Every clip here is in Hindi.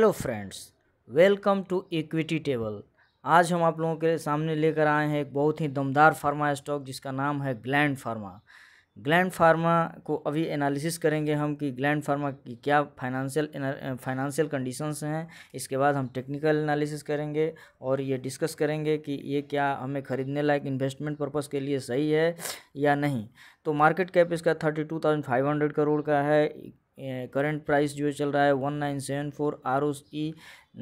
hello friends welcome to equity table आज हम आप लोगों के सामने लेकर आए हैं एक बहुत ही दमदार फार्मा स्टॉक जिसका नाम है ग्लैंड फार्मा ग्लैंड फार्मा को अभी एनालिसिस करेंगे हम कि ग्लैंड फार्मा की क्या फाइनेंशियल फाइनेंशियल कंडीशंस हैं इसके बाद हम टेक्निकल एनालिसिस करेंगे और ये डिस्कस करेंगे कि ये क्या हमें ख़रीदने लायक इन्वेस्टमेंट पर्पस के लिए सही है या नहीं तो मार्केट कैप इसका thirty two thousand five hundred crore का है करंट प्राइस जो चल रहा है one nine seven four R O E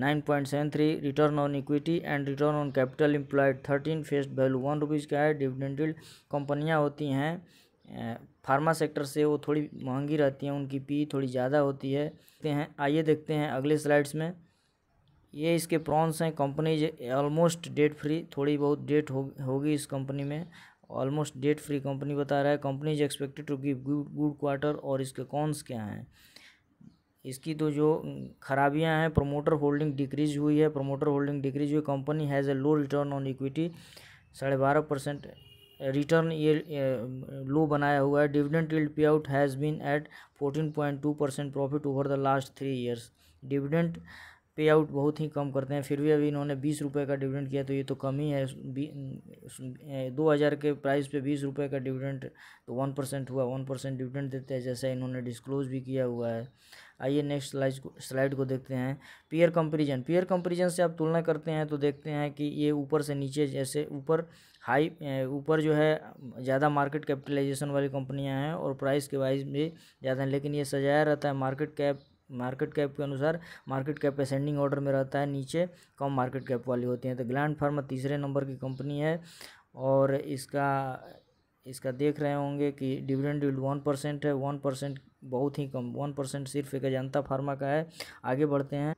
nine point seven three return on equity and return on capital employed thirteen face value one rupees का है डिविडेंडेड कंपनियाँ होती हैं फार्मा सेक्टर से वो थोड़ी महंगी रहती हैं उनकी पी थोड़ी ज़्यादा होती है देखते हैं आइए देखते हैं अगले स्लाइड्स में ये इसके प्रॉन्स हैं कंपनी ऑलमोस्ट डेट फ्री थोड़ी बहुत डेट हो होगी इस कंपनी में ऑलमोस्ट डेट फ्री कंपनी बता रहा है company is expected to give good good quarter और इसके कॉन्स क्या हैं इसकी तो जो खराबियां हैं प्रोमोटर होल्डिंग डिक्रीज हुई है प्रोमोटर होल्डिंग डिक्रीज हुई company has a low return on equity साढ़े बारह परसेंट रिटर्न ये लो बनाया हुआ है dividend yield pay out has been at fourteen point two percent profit over the last three years dividend pay out बहुत ही कम करते हैं फिर भी अभी इन्होंने बीस रुपये का डिविडेंड किया तो ये तो कम ही है दो हज़ार के प्राइस पे बीस रुपये का डिविडेंड तो वन परसेंट हुआ वन परसेंट डिविडेंड देते हैं जैसा इन्होंने डिस्क्लोज भी किया हुआ है आइए नेक्स्ट स्लाइड को स्लाइड को देखते हैं पीयर कंपेरिजन पीयर कंपेरिजन से आप तुलना करते हैं तो देखते हैं कि ये ऊपर से नीचे जैसे ऊपर हाई ऊपर जो है ज़्यादा मार्केट कैपिटलाइजेशन वाली कंपनियां हैं और प्राइस के वाइज भी ज़्यादा हैं लेकिन ये सजाया रहता है मार्केट कैप मार्केट कैप के अनुसार मार्केट कैप असेंडिंग ऑर्डर में रहता है नीचे कम मार्केट कैप वाली होती हैं तो ग्लैंड फार्मा तीसरे नंबर की कंपनी है और इसका इसका देख रहे होंगे कि डिविडेंड यील्ड वन परसेंट है वन परसेंट बहुत ही कम वन परसेंट सिर्फ एक अजंता फार्मा का है आगे बढ़ते हैं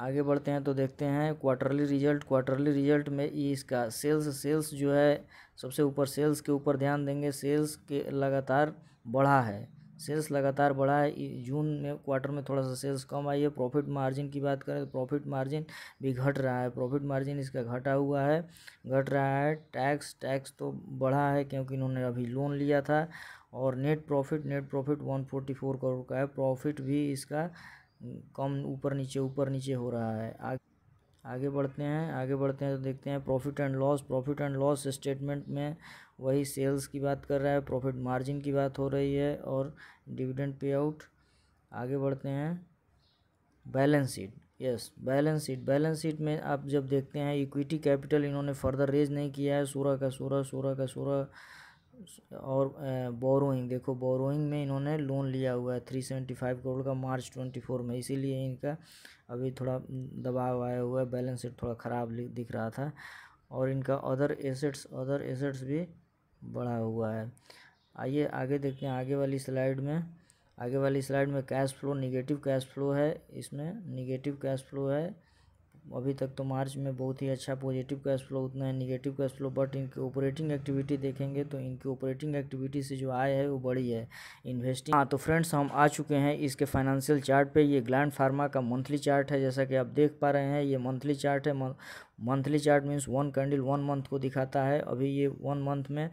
आगे बढ़ते हैं तो देखते हैं क्वार्टरली रिजल्ट क्वार्टरली रिजल्ट में इसका सेल्स सेल्स जो है सबसे ऊपर सेल्स के ऊपर ध्यान देंगे सेल्स के लगातार बढ़ा है सेल्स लगातार बढ़ा है जून में क्वार्टर में थोड़ा सा सेल्स कम आई है प्रॉफिट मार्जिन की बात करें तो प्रॉफिट मार्जिन भी घट रहा है प्रॉफिट मार्जिन इसका घटा हुआ है घट रहा है टैक्स टैक्स तो बढ़ा है क्योंकि इन्होंने अभी लोन लिया था और net profit net profit one forty four crore का है प्रॉफिट भी इसका कम ऊपर नीचे ऊपर नीचे हो रहा है आगे आगे बढ़ते हैं आगे बढ़ते हैं तो देखते हैं profit and loss profit and loss statement में वही सेल्स की बात कर रहा है प्रॉफिट मार्जिन की बात हो रही है और डिविडेंड पे आउट आगे बढ़ते हैं balance sheet yes balance sheet balance sheet में आप जब देखते हैं इक्विटी कैपिटल इन्होंने फर्दर रेज नहीं किया है सोलह का सोलह सोलह का सोलह और बोरोइंग देखो बोरोइंग में इन्होंने लोन लिया हुआ है थ्री सेवेंटी फाइव करोड़ का मार्च ट्वेंटी फोर में इसीलिए इनका अभी थोड़ा दबाव आया हुआ है बैलेंस शीट थोड़ा ख़राब दिख रहा था और इनका अदर एसेट्स अदर एसेट्स भी बढ़ा हुआ है आइए आगे देखते हैं आगे वाली स्लाइड में आगे वाली स्लाइड में cash flow negative cash flow है इसमें निगेटिव कैश फ्लो है अभी तक तो मार्च में बहुत ही अच्छा पॉजिटिव कैश फ्लो उतना है निगेटिव कैश फ्लो बट इनकी ऑपरेटिंग एक्टिविटी देखेंगे तो इनकी ऑपरेटिंग एक्टिविटी से जो आय है वो बड़ी है इन्वेस्टिंग हाँ तो फ्रेंड्स हम आ चुके हैं इसके फाइनेंशियल चार्ट पे ये ग्लैंड फार्मा का मंथली चार्ट है जैसा कि आप देख पा रहे हैं ये मंथली चार्ट है monthly chart means one candle one month को दिखाता है अभी ये वन मंथ में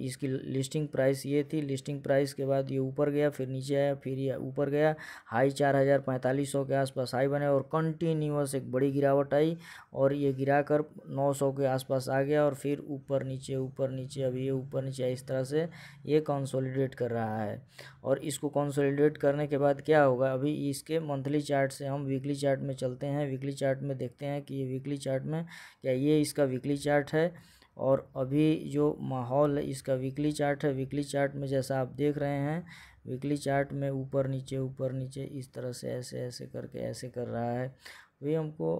इसकी लिस्टिंग प्राइस ये थी लिस्टिंग प्राइस के बाद ये ऊपर गया फिर नीचे आया फिर ये ऊपर गया हाई चार हज़ार पैंतालीस सौ के आसपास हाई बने और कंटिन्यूस एक बड़ी गिरावट आई और ये गिरा कर नौ सौ के आसपास आ गया और फिर ऊपर नीचे ऊपर नीचे अभी ये ऊपर नीचे इस तरह से ये कंसोलिडेट कर रहा है और इसको कंसोलिडेट करने के बाद क्या होगा अभी इसके मंथली चार्ट से हम वीकली चार्ट में चलते हैं वीकली चार्ट में देखते हैं कि ये वीकली चार्ट में क्या ये इसका वीकली चार्ट है और अभी जो माहौल है इसका वीकली चार्ट है वीकली चार्ट में जैसा आप देख रहे हैं वीकली चार्ट में ऊपर नीचे ऊपर नीचे इस तरह से ऐसे ऐसे करके ऐसे कर रहा है अभी हमको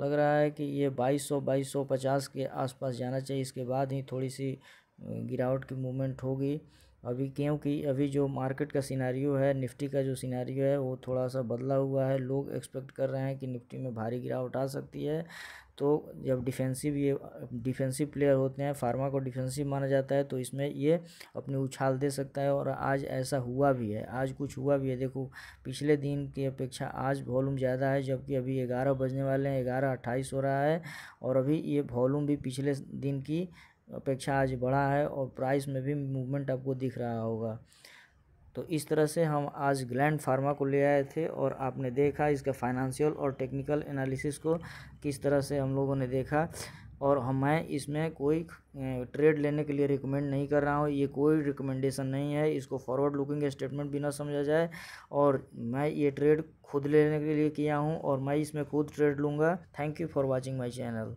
लग रहा है कि ये 2200 2250 के आसपास जाना चाहिए इसके बाद ही थोड़ी सी गिरावट की मूवमेंट होगी अभी क्योंकि अभी जो मार्केट का सिनारियो है निफ्टी का जो सिनारियो है वो थोड़ा सा बदला हुआ है लोग एक्सपेक्ट कर रहे हैं कि निफ्टी में भारी गिरावट आ सकती है तो जब डिफेंसिव ये डिफेंसिव प्लेयर होते हैं फार्मा को डिफेंसिव माना जाता है तो इसमें ये अपनी उछाल दे सकता है और आज ऐसा हुआ भी है आज कुछ हुआ भी है देखो पिछले दिन की अपेक्षा आज वॉल्यूम ज़्यादा है जबकि अभी ग्यारह बजने वाले हैं ग्यारह अट्ठाईस हो रहा है और अभी ये वॉल्यूम भी पिछले दिन की अपेक्षा आज बढ़ा है और प्राइस में भी मूवमेंट आपको दिख रहा होगा तो इस तरह से हम आज ग्लैंड फार्मा को ले आए थे और आपने देखा इसका फाइनेंशियल और टेक्निकल एनालिसिस को किस तरह से हम लोगों ने देखा और हमें इसमें कोई ट्रेड लेने के लिए रिकमेंड नहीं कर रहा हूँ ये कोई रिकमेंडेशन नहीं है इसको फॉरवर्ड लुकिंग स्टेटमेंट भी ना समझा जाए और मैं ये ट्रेड खुद लेने के लिए किया हूँ और मैं इसमें खुद ट्रेड लूँगा thank you for watching my channel